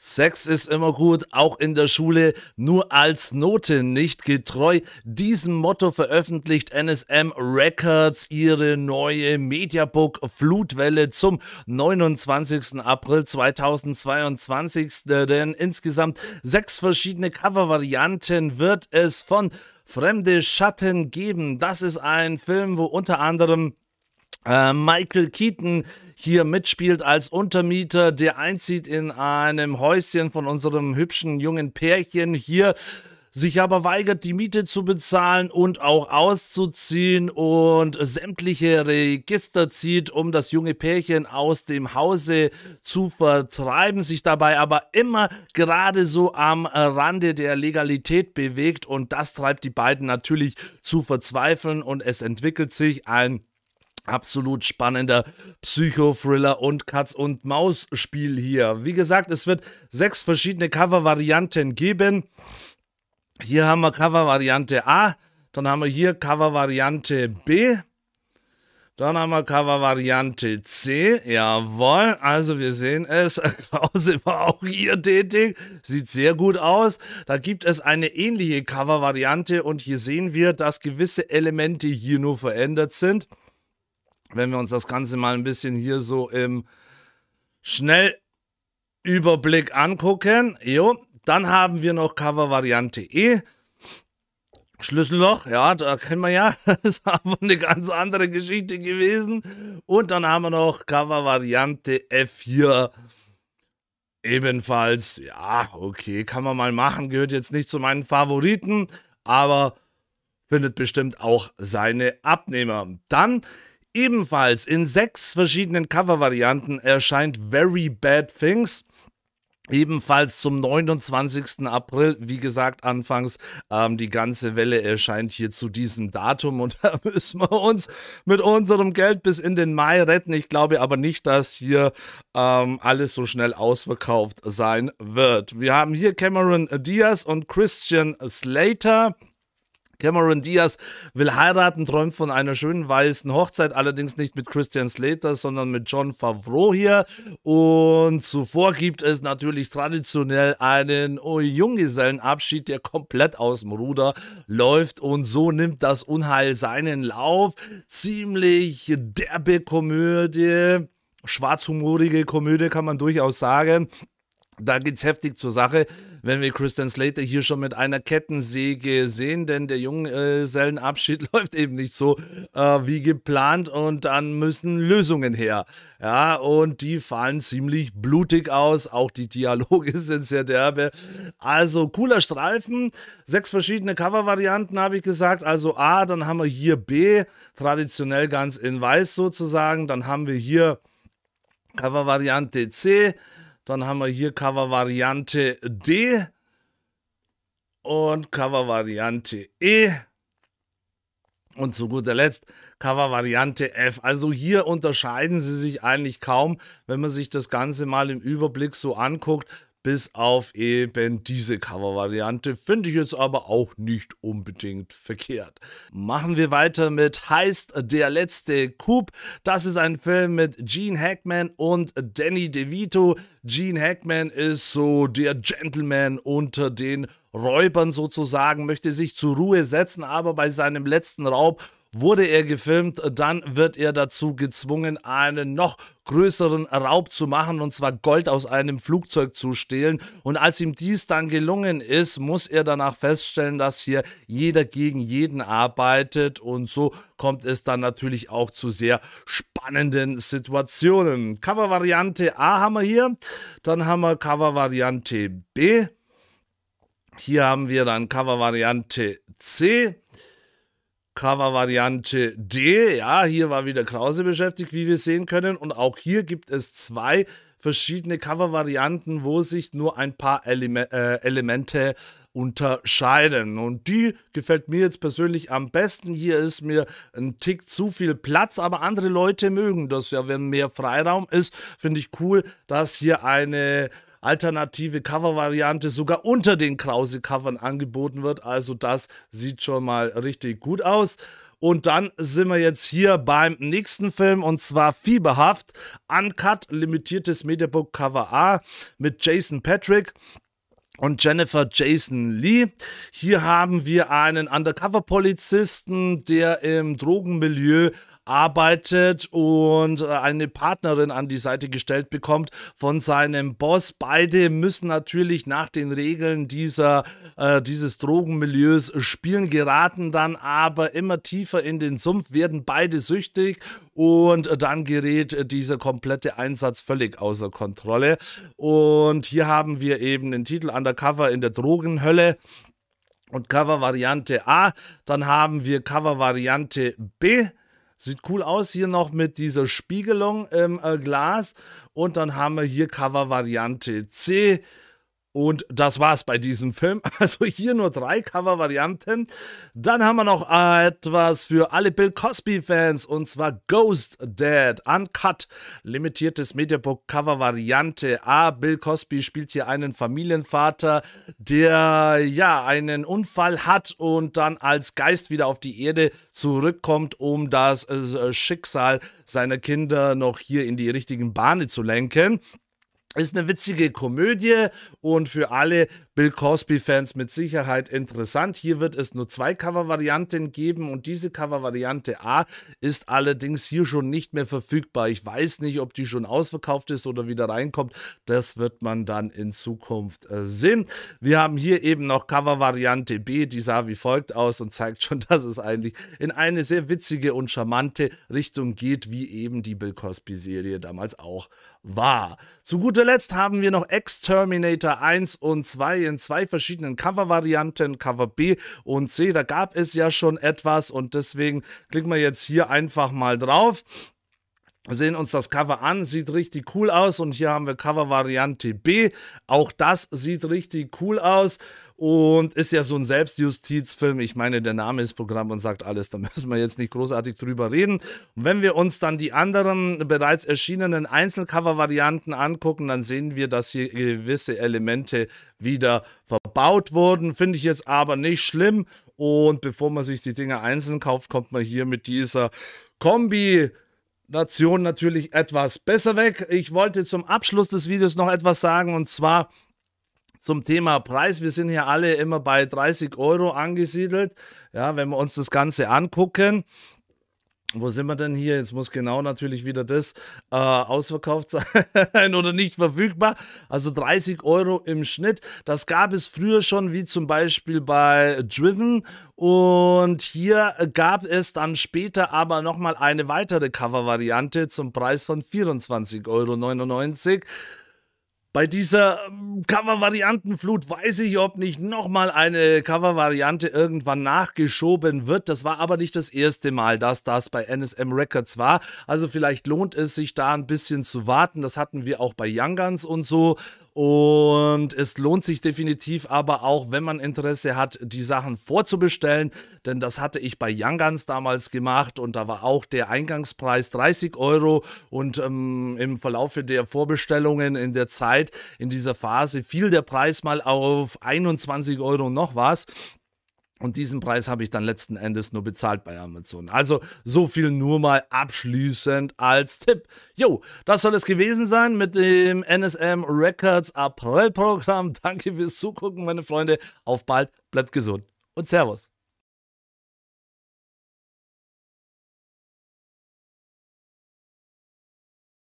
Sex ist immer gut, auch in der Schule, nur als Note nicht getreu. Diesem Motto veröffentlicht NSM Records ihre neue Mediabook Flutwelle zum 29. April 2022, denn insgesamt sechs verschiedene Covervarianten wird es von Fremde Schatten geben. Das ist ein Film, wo unter anderem äh, Michael Keaton hier mitspielt als Untermieter, der einzieht in einem Häuschen von unserem hübschen jungen Pärchen hier sich aber weigert, die Miete zu bezahlen und auch auszuziehen und sämtliche Register zieht, um das junge Pärchen aus dem Hause zu vertreiben, sich dabei aber immer gerade so am Rande der Legalität bewegt und das treibt die beiden natürlich zu verzweifeln und es entwickelt sich ein Absolut spannender Psycho-Thriller und Katz- und Maus-Spiel hier. Wie gesagt, es wird sechs verschiedene Cover-Varianten geben. Hier haben wir Cover-Variante A, dann haben wir hier Cover-Variante B, dann haben wir Cover-Variante C. Jawohl, also wir sehen es. Klaus war auch hier tätig. Sieht sehr gut aus. Da gibt es eine ähnliche Cover-Variante und hier sehen wir, dass gewisse Elemente hier nur verändert sind wenn wir uns das Ganze mal ein bisschen hier so im Schnellüberblick angucken. Jo, dann haben wir noch Covervariante E. Schlüsselloch, ja, da kennen wir ja. Das ist aber eine ganz andere Geschichte gewesen. Und dann haben wir noch Covervariante F4. Ebenfalls, ja, okay, kann man mal machen. Gehört jetzt nicht zu meinen Favoriten, aber findet bestimmt auch seine Abnehmer. Dann Ebenfalls in sechs verschiedenen Covervarianten erscheint Very Bad Things. Ebenfalls zum 29. April, wie gesagt, anfangs, ähm, die ganze Welle erscheint hier zu diesem Datum und da müssen wir uns mit unserem Geld bis in den Mai retten. Ich glaube aber nicht, dass hier ähm, alles so schnell ausverkauft sein wird. Wir haben hier Cameron Diaz und Christian Slater. Cameron Diaz will heiraten, träumt von einer schönen weißen Hochzeit, allerdings nicht mit Christian Slater, sondern mit John Favreau hier. Und zuvor gibt es natürlich traditionell einen Junggesellenabschied, der komplett aus dem Ruder läuft. Und so nimmt das Unheil seinen Lauf. Ziemlich derbe Komödie, schwarzhumorige Komödie kann man durchaus sagen. Da geht's heftig zur Sache wenn wir Christian Slater hier schon mit einer Kettensäge sehen, denn der Junggesellenabschied läuft eben nicht so äh, wie geplant und dann müssen Lösungen her. Ja, und die fallen ziemlich blutig aus, auch die Dialoge sind sehr derbe. Also cooler Streifen, sechs verschiedene Covervarianten habe ich gesagt, also A, dann haben wir hier B, traditionell ganz in weiß sozusagen, dann haben wir hier Covervariante C, dann haben wir hier Covervariante D und Covervariante E. Und zu guter Letzt Covervariante F. Also hier unterscheiden sie sich eigentlich kaum, wenn man sich das Ganze mal im Überblick so anguckt bis auf eben diese Covervariante. Finde ich jetzt aber auch nicht unbedingt verkehrt. Machen wir weiter mit Heißt der letzte Coup. Das ist ein Film mit Gene Hackman und Danny DeVito. Gene Hackman ist so der Gentleman unter den Räubern sozusagen, möchte sich zur Ruhe setzen, aber bei seinem letzten Raub wurde er gefilmt, dann wird er dazu gezwungen, einen noch größeren Raub zu machen, und zwar Gold aus einem Flugzeug zu stehlen. Und als ihm dies dann gelungen ist, muss er danach feststellen, dass hier jeder gegen jeden arbeitet. Und so kommt es dann natürlich auch zu sehr spannenden Situationen. Covervariante A haben wir hier, dann haben wir Covervariante B. Hier haben wir dann Covervariante C. Cover-Variante D. Ja, hier war wieder Krause beschäftigt, wie wir sehen können. Und auch hier gibt es zwei verschiedene Cover-Varianten, wo sich nur ein paar Eleme äh, Elemente unterscheiden. Und die gefällt mir jetzt persönlich am besten. Hier ist mir ein Tick zu viel Platz, aber andere Leute mögen das ja, wenn mehr Freiraum ist. Finde ich cool, dass hier eine alternative Covervariante sogar unter den Krause-Covern angeboten wird. Also das sieht schon mal richtig gut aus. Und dann sind wir jetzt hier beim nächsten Film und zwar Fieberhaft, Uncut, limitiertes Mediabook Cover A mit Jason Patrick und Jennifer Jason Lee. Hier haben wir einen Undercover-Polizisten, der im Drogenmilieu arbeitet und äh, eine Partnerin an die Seite gestellt bekommt von seinem Boss. Beide müssen natürlich nach den Regeln dieser, äh, dieses Drogenmilieus spielen, geraten dann aber immer tiefer in den Sumpf, werden beide süchtig und dann gerät dieser komplette Einsatz völlig außer Kontrolle. Und hier haben wir eben den Titel Undercover in der Drogenhölle und Cover-Variante A. Dann haben wir Cover-Variante B. Sieht cool aus hier noch mit dieser Spiegelung im äh, Glas. Und dann haben wir hier Cover-Variante C. Und das war's bei diesem Film. Also hier nur drei Cover-Varianten. Dann haben wir noch etwas für alle Bill Cosby-Fans und zwar Ghost Dead Uncut, limitiertes Mediabook-Cover-Variante. A. Bill Cosby spielt hier einen Familienvater, der ja einen Unfall hat und dann als Geist wieder auf die Erde zurückkommt, um das äh, Schicksal seiner Kinder noch hier in die richtigen Bahnen zu lenken. Ist eine witzige Komödie und für alle Bill Cosby-Fans mit Sicherheit interessant. Hier wird es nur zwei Cover-Varianten geben und diese Cover-Variante A ist allerdings hier schon nicht mehr verfügbar. Ich weiß nicht, ob die schon ausverkauft ist oder wieder reinkommt. Das wird man dann in Zukunft äh, sehen. Wir haben hier eben noch Cover-Variante B, die sah wie folgt aus und zeigt schon, dass es eigentlich in eine sehr witzige und charmante Richtung geht, wie eben die Bill Cosby-Serie damals auch war. Zu guter Letzt haben wir noch Exterminator 1 und 2 in zwei verschiedenen Covervarianten, Cover B und C. Da gab es ja schon etwas und deswegen klicken wir jetzt hier einfach mal drauf sehen uns das Cover an, sieht richtig cool aus und hier haben wir Cover Variante B. Auch das sieht richtig cool aus und ist ja so ein Selbstjustizfilm. Ich meine, der Name ist Programm und sagt alles, da müssen wir jetzt nicht großartig drüber reden. Und wenn wir uns dann die anderen bereits erschienenen Einzelcover-Varianten angucken, dann sehen wir, dass hier gewisse Elemente wieder verbaut wurden. Finde ich jetzt aber nicht schlimm und bevor man sich die Dinge einzeln kauft, kommt man hier mit dieser Kombi Nation natürlich etwas besser weg. Ich wollte zum Abschluss des Videos noch etwas sagen und zwar zum Thema Preis. Wir sind hier alle immer bei 30 Euro angesiedelt. Ja, wenn wir uns das Ganze angucken wo sind wir denn hier? Jetzt muss genau natürlich wieder das äh, ausverkauft sein oder nicht verfügbar. Also 30 Euro im Schnitt. Das gab es früher schon, wie zum Beispiel bei Driven. Und hier gab es dann später aber nochmal eine weitere Cover-Variante zum Preis von 24,99 Euro. Bei dieser ähm, Cover-Variantenflut weiß ich, ob nicht nochmal eine Cover-Variante irgendwann nachgeschoben wird. Das war aber nicht das erste Mal, dass das bei NSM Records war. Also vielleicht lohnt es sich da ein bisschen zu warten. Das hatten wir auch bei Young Guns und so. Und es lohnt sich definitiv aber auch, wenn man Interesse hat, die Sachen vorzubestellen. Denn das hatte ich bei Young Guns damals gemacht und da war auch der Eingangspreis 30 Euro. Und ähm, im Verlaufe der Vorbestellungen in der Zeit, in dieser Phase, fiel der Preis mal auf 21 Euro noch was. Und diesen Preis habe ich dann letzten Endes nur bezahlt bei Amazon. Also so viel nur mal abschließend als Tipp. Jo, das soll es gewesen sein mit dem NSM Records April Programm. Danke fürs Zugucken, meine Freunde. Auf bald, bleibt gesund und Servus.